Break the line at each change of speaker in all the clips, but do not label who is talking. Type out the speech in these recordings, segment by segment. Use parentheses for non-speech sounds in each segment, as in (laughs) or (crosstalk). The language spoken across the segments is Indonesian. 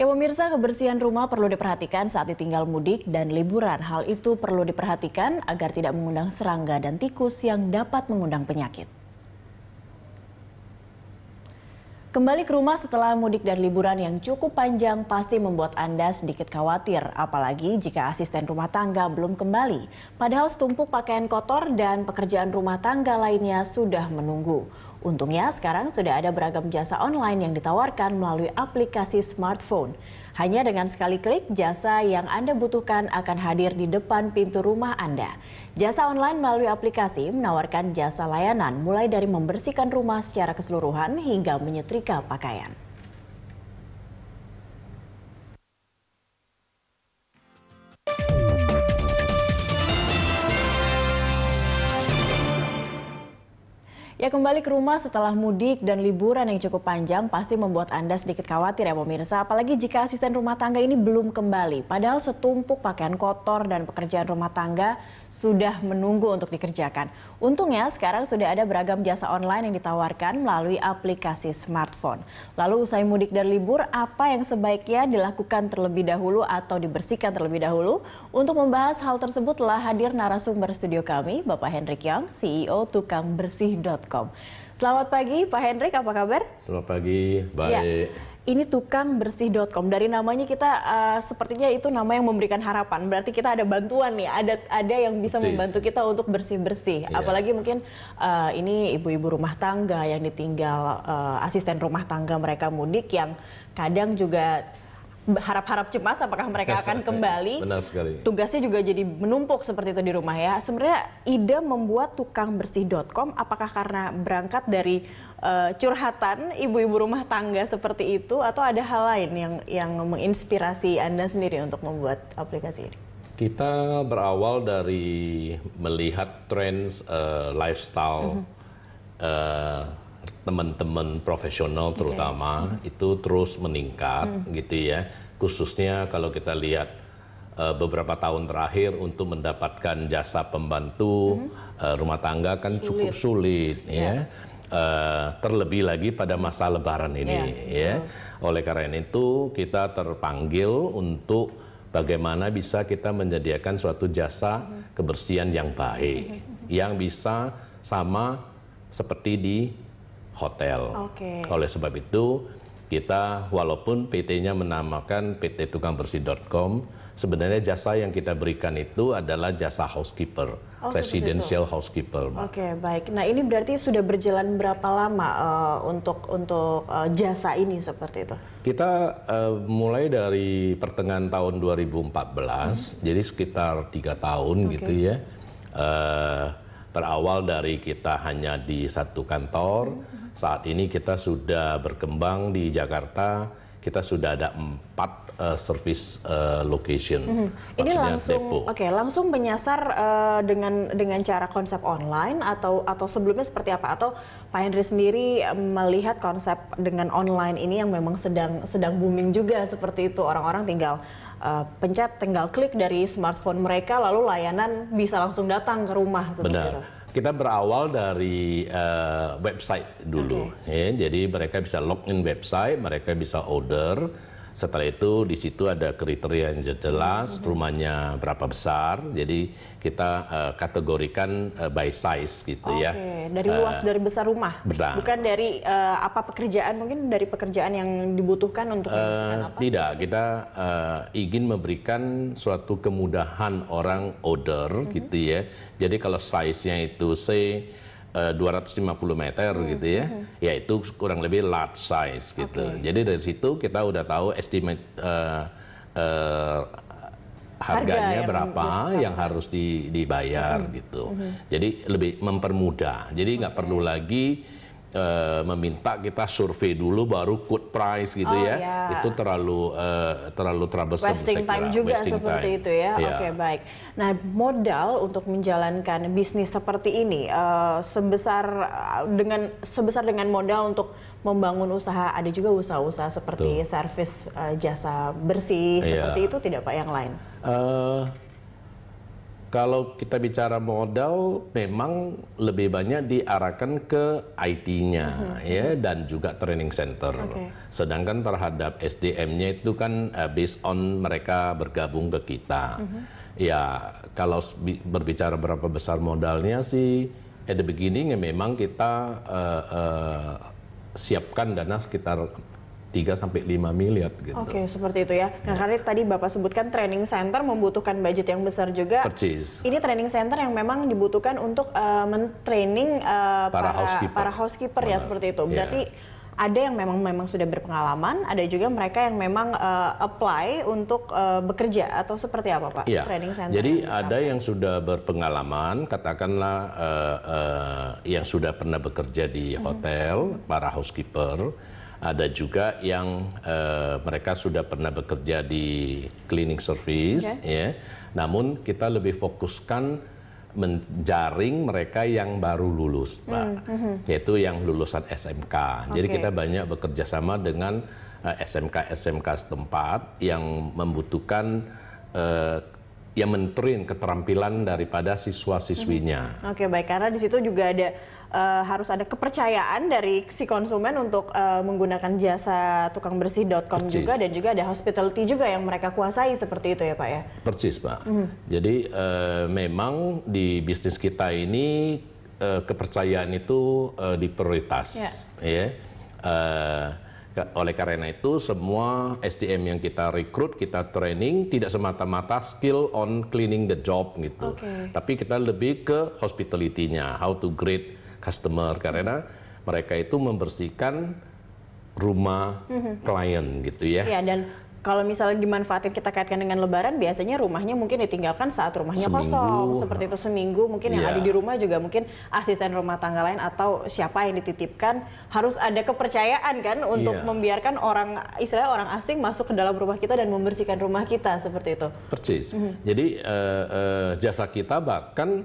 Ya pemirsa, kebersihan rumah perlu diperhatikan saat ditinggal mudik dan liburan. Hal itu perlu diperhatikan agar tidak mengundang serangga dan tikus yang dapat mengundang penyakit. Kembali ke rumah setelah mudik dan liburan yang cukup panjang pasti membuat Anda sedikit khawatir, apalagi jika asisten rumah tangga belum kembali. Padahal setumpuk pakaian kotor dan pekerjaan rumah tangga lainnya sudah menunggu. Untungnya sekarang sudah ada beragam jasa online yang ditawarkan melalui aplikasi smartphone. Hanya dengan sekali klik, jasa yang Anda butuhkan akan hadir di depan pintu rumah Anda. Jasa online melalui aplikasi menawarkan jasa layanan mulai dari membersihkan rumah secara keseluruhan hingga menyetrika pakaian. Ya kembali ke rumah setelah mudik dan liburan yang cukup panjang pasti membuat Anda sedikit khawatir ya pemirsa. Apalagi jika asisten rumah tangga ini belum kembali. Padahal setumpuk pakaian kotor dan pekerjaan rumah tangga sudah menunggu untuk dikerjakan. Untungnya sekarang sudah ada beragam jasa online yang ditawarkan melalui aplikasi smartphone. Lalu usai mudik dan libur, apa yang sebaiknya dilakukan terlebih dahulu atau dibersihkan terlebih dahulu? Untuk membahas hal tersebut telah hadir narasumber studio kami, Bapak Hendrik Yang, CEO Tukang Bersih.com. Medcom. Selamat pagi Pak Hendrik, apa kabar?
Selamat pagi, ya, baik. Ya.
Ini tukang bersih.com. Dari namanya kita uh, sepertinya itu nama yang memberikan harapan. Berarti kita ada bantuan nih, ada ada yang bisa Cis. membantu kita untuk bersih-bersih. Yeah. Apalagi mungkin uh, ini ibu-ibu rumah tangga yang ditinggal uh, asisten rumah tangga mereka mudik yang kadang juga harap-harap cemas apakah mereka akan (laughs) kembali. Benar sekali. Tugasnya juga jadi menumpuk seperti itu di rumah ya. Sebenarnya ide membuat tukangbersih.com apakah karena berangkat dari uh, curhatan ibu-ibu rumah tangga seperti itu atau ada hal lain yang yang menginspirasi Anda sendiri untuk membuat aplikasi ini?
Kita berawal dari melihat trends uh, lifestyle uh -huh. uh, teman-teman profesional terutama okay. Hmm. itu terus meningkat hmm. gitu ya. Khususnya kalau kita lihat eh, beberapa tahun terakhir untuk mendapatkan jasa pembantu hmm. uh, rumah tangga kan sulit. cukup sulit yeah. ya. Uh, terlebih lagi pada masa Lebaran ini, yeah. ya. hmm. Oleh karena itu kita terpanggil untuk bagaimana bisa kita menyediakan suatu jasa hmm. kebersihan yang baik, hmm. yang bisa sama seperti di hotel. Okay. Oleh sebab itu kita walaupun PT-nya menamakan PT Tukang Bersih.com, sebenarnya jasa yang kita berikan itu adalah jasa housekeeper, oh, residential itu. housekeeper.
Oke, okay, baik. Nah, ini berarti sudah berjalan berapa lama uh, untuk untuk uh, jasa ini seperti itu?
Kita uh, mulai dari pertengahan tahun 2014, hmm. jadi sekitar tiga tahun okay. gitu ya. Uh, Berawal dari kita hanya di satu kantor, saat ini kita sudah berkembang di Jakarta, kita sudah ada empat uh, service uh, location. Mm
-hmm. Ini langsung, oke, okay, langsung menyasar uh, dengan dengan cara konsep online atau atau sebelumnya seperti apa atau Pak Henry sendiri melihat konsep dengan online ini yang memang sedang sedang booming juga seperti itu orang-orang tinggal uh, pencet tinggal klik dari smartphone mereka lalu layanan bisa langsung datang ke rumah seperti Benar.
kita berawal dari uh, website dulu okay. ya jadi mereka bisa login website mereka bisa order setelah itu di situ ada kriteria yang jelas, mm-hmm. rumahnya berapa besar. Jadi kita uh, kategorikan uh, by size gitu okay. ya.
Dari luas uh, dari besar rumah. Benar. Bukan dari uh, apa pekerjaan mungkin dari pekerjaan yang dibutuhkan untuk uh, apa?
Tidak, kita uh, ingin memberikan suatu kemudahan orang order mm-hmm. gitu ya. Jadi kalau size-nya itu say 250 eh, meter hmm. gitu ya, hmm. yaitu kurang lebih large size gitu. Okay. Jadi dari situ kita udah tahu estimate uh, uh, harganya Harga ya, yang berapa yang, hmm, yang harus di, dibayar hmm. gitu. Hmm. Jadi lebih mempermudah. Jadi nggak okay. perlu lagi e, meminta kita survei dulu baru quote price gitu oh, ya. ya Itu terlalu e, terlalu troublesome Wasting time juga Wasting seperti time. itu ya. ya. Oke, okay,
baik. Nah, modal untuk menjalankan bisnis seperti ini e, sebesar dengan sebesar dengan modal untuk membangun usaha ada juga usaha-usaha seperti Tuh. servis e, jasa bersih ya. seperti itu tidak Pak yang lain?
Uh, kalau kita bicara modal, memang lebih banyak diarahkan ke IT-nya mm-hmm. ya dan juga training center. Okay. Sedangkan terhadap SDM-nya itu kan uh, based on mereka bergabung ke kita. Mm-hmm. Ya kalau berbicara berapa besar modalnya sih, at the beginning ya memang kita uh, uh, siapkan dana sekitar 3 sampai 5 miliar gitu.
Oke, okay, seperti itu ya. Nah, ya. tadi Bapak sebutkan training center membutuhkan budget yang besar juga. Percis. Ini training center yang memang dibutuhkan untuk uh, mentraining uh, para, para housekeeper, para housekeeper ya seperti itu. Iya. Berarti ya. ada yang memang memang sudah berpengalaman, ada juga mereka yang memang uh, apply untuk uh, bekerja atau seperti apa, Pak? Ya. Training center. Jadi yang ada
yang sudah berpengalaman, katakanlah uh, uh, yang sudah pernah bekerja di mhm. hotel, hmm. para housekeeper ada juga yang uh, mereka sudah pernah bekerja di cleaning service, okay. ya. Namun kita lebih fokuskan menjaring mereka yang baru lulus, hmm, Pak, mm -hmm. yaitu yang lulusan SMK. Okay. Jadi kita banyak bekerja sama dengan uh, eh, SMK SMK setempat yang membutuhkan uh, yang menterin keterampilan daripada siswa-siswinya.
Hmm. Oke, okay, baik karena di situ juga ada uh, harus ada kepercayaan dari si konsumen untuk uh, menggunakan jasa tukang bersih.com juga dan juga ada hospitality juga yang mereka kuasai seperti itu ya Pak ya.
Persis Pak. Mm. Jadi uh, memang di bisnis kita ini uh, kepercayaan itu uh, diprioritas ya. Yeah. Ya. Yeah. Uh, oleh karena itu semua SDM yang kita rekrut, kita training tidak semata-mata skill on cleaning the job gitu. Okay. Tapi kita lebih ke hospitality-nya, how to grade customer karena mereka itu membersihkan rumah mm-hmm. klien gitu ya. Iya
dan kalau misalnya dimanfaatin kita kaitkan dengan lebaran biasanya rumahnya mungkin ditinggalkan saat rumahnya seminggu. kosong seperti itu seminggu mungkin yeah. yang iya. ada di rumah juga mungkin asisten rumah tangga lain atau siapa yang dititipkan harus ada kepercayaan kan untuk yeah. membiarkan orang istilah orang asing masuk ke dalam rumah kita dan membersihkan rumah kita seperti itu
persis mm -hmm. jadi uh, uh, jasa kita bahkan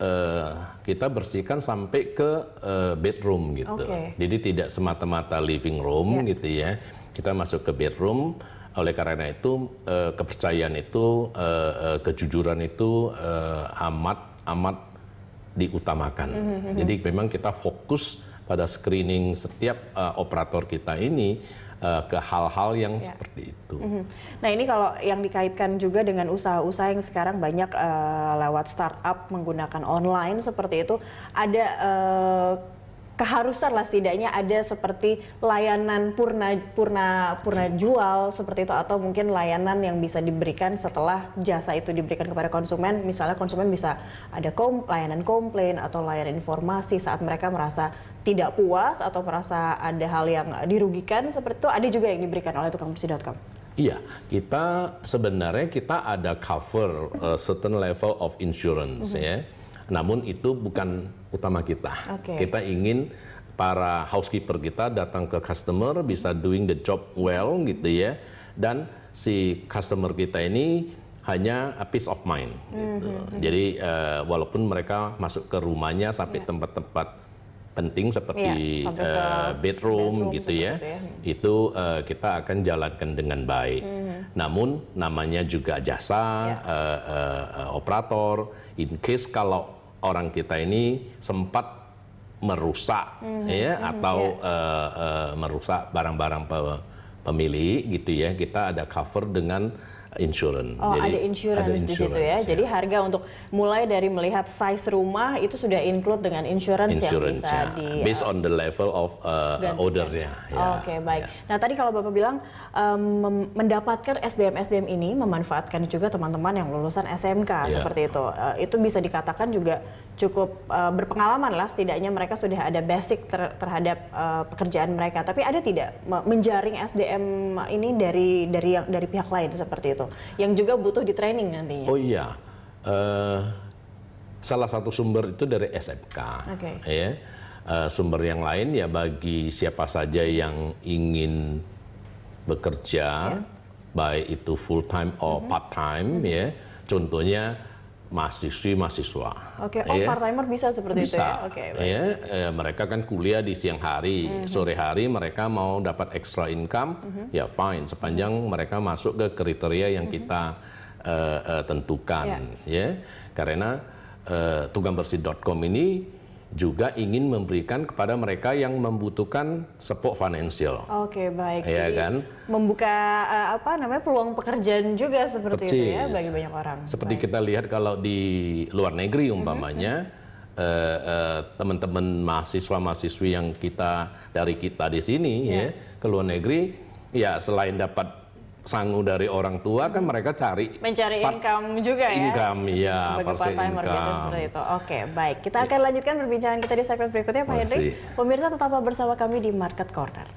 uh, kita bersihkan sampai ke uh, bedroom gitu. Okay. Jadi tidak semata-mata living room yeah. gitu ya. Kita masuk ke bedroom. Oleh karena itu uh, kepercayaan itu uh, uh, kejujuran itu uh, amat amat diutamakan. Mm -hmm. Jadi memang kita fokus pada screening setiap uh, operator kita ini uh, ke hal-hal yang yeah. seperti itu. Mm
-hmm. Nah ini kalau yang dikaitkan juga dengan usaha-usaha yang sekarang banyak uh, lewat startup menggunakan online seperti itu, ada uh, keharusan lah setidaknya ada seperti layanan purna purna purna iya. jual seperti itu atau mungkin layanan yang bisa diberikan setelah jasa itu diberikan kepada konsumen misalnya konsumen bisa ada kom layanan komplain atau layanan informasi saat mereka merasa tidak puas atau merasa ada hal yang dirugikan seperti itu ada juga yang diberikan oleh Tukang tukangbersih.com
Iya, kita sebenarnya kita ada cover uh, certain level of insurance mm -hmm. ya namun itu bukan utama kita. Okay. Kita ingin para housekeeper kita datang ke customer bisa doing the job well gitu ya. Dan si customer kita ini hanya a peace of mind. Gitu. Mm -hmm. Jadi uh, walaupun mereka masuk ke rumahnya sampai ya. tempat-tempat yeah. penting seperti uh, bedroom, bedroom gitu ya, ya, itu uh, kita akan jalankan dengan baik. Mm -hmm. Namun namanya juga jasa yeah. Ya. uh, uh, operator. In case kalau orang kita ini sempat merusak mm-hmm. ya hmm, atau uh, uh, merusak barang-barang pemilih gitu ya kita ada cover dengan insurance. Oh, jadi, ada insurance, ada insurance di situ ya. ya. Jadi
harga untuk mulai dari melihat size rumah itu sudah include dengan insurance, insurance yang bisa ya. di based
on the level of uh, ordernya. Ya. ya.
Oke, okay, baik. Ya. Nah, tadi kalau Bapak bilang um, mendapatkan SDM SDM ini memanfaatkan juga teman-teman yang lulusan SMK ya. seperti itu. Uh, itu bisa dikatakan juga cukup uh, berpengalaman lah setidaknya mereka sudah ada basic ter terhadap uh, pekerjaan mereka tapi ada tidak menjaring SDM ini dari dari dari pihak lain seperti itu yang juga butuh di
training nantinya oh iya uh, salah satu sumber itu dari SMK okay. ya uh, sumber yang lain ya bagi siapa saja yang ingin bekerja yeah. baik itu full time or mm -hmm. part time mm -hmm. ya mhm. contohnya mahasiswi mahasiswa.
Oke, okay. Oh, ya. part timer bisa seperti bisa. itu ya. Oke. Okay, ya,
ya, mereka kan kuliah di siang hari, mm -hmm. sore hari mereka mau dapat extra income, mm -hmm. ya fine sepanjang mhm. mereka masuk ke kriteria yang mm -hmm. kita uh, uh, tentukan, yeah. ya. Karena tukangbersih.com uh, tugambersih.com ini juga ingin memberikan kepada mereka yang membutuhkan support financial.
Oke, baik. Ya Jadi, kan? Membuka eh, apa namanya peluang pekerjaan juga seperti itu ya bagi banyak orang. Seperti baik.
kita lihat kalau di luar negeri mhm, umpamanya mm -hmm. Uh, uh, mahasiswa-mahasiswi yang kita dari kita di sini yeah. ya ke luar negeri ya selain dapat sangu dari orang tua kan mereka cari
mencari income juga ya income ya sebagai part timer biasa seperti itu oke baik kita iya. akan lanjutkan perbincangan kita di segmen berikutnya Pak Hendrik pemirsa tetaplah bersama kami di Market Corner